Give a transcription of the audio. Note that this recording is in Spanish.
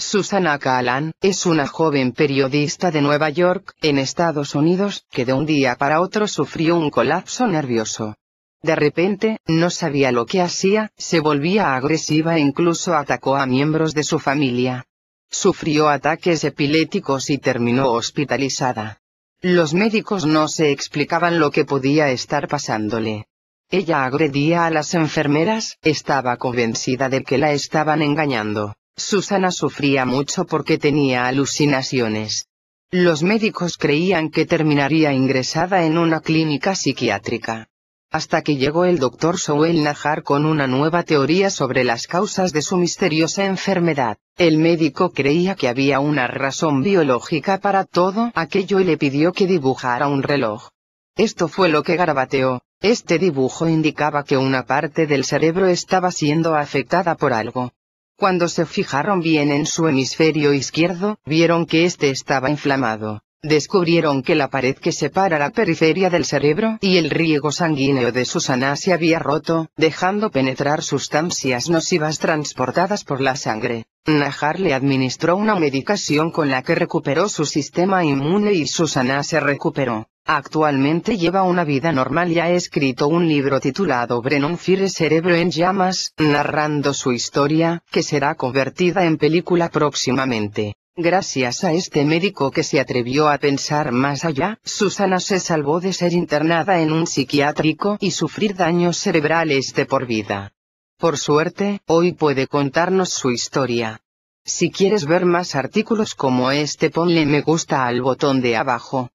Susana Callan, es una joven periodista de Nueva York, en Estados Unidos, que de un día para otro sufrió un colapso nervioso. De repente, no sabía lo que hacía, se volvía agresiva e incluso atacó a miembros de su familia. Sufrió ataques epiléticos y terminó hospitalizada. Los médicos no se explicaban lo que podía estar pasándole. Ella agredía a las enfermeras, estaba convencida de que la estaban engañando. Susana sufría mucho porque tenía alucinaciones. Los médicos creían que terminaría ingresada en una clínica psiquiátrica. Hasta que llegó el doctor Sowell Najar con una nueva teoría sobre las causas de su misteriosa enfermedad. El médico creía que había una razón biológica para todo aquello y le pidió que dibujara un reloj. Esto fue lo que garabateó. Este dibujo indicaba que una parte del cerebro estaba siendo afectada por algo. Cuando se fijaron bien en su hemisferio izquierdo, vieron que este estaba inflamado. Descubrieron que la pared que separa la periferia del cerebro y el riego sanguíneo de Susana se había roto, dejando penetrar sustancias nocivas transportadas por la sangre. Najar le administró una medicación con la que recuperó su sistema inmune y Susana se recuperó. Actualmente lleva una vida normal y ha escrito un libro titulado Brennan Fire Cerebro en Llamas, narrando su historia, que será convertida en película próximamente. Gracias a este médico que se atrevió a pensar más allá, Susana se salvó de ser internada en un psiquiátrico y sufrir daños cerebrales de por vida. Por suerte, hoy puede contarnos su historia. Si quieres ver más artículos como este ponle me gusta al botón de abajo.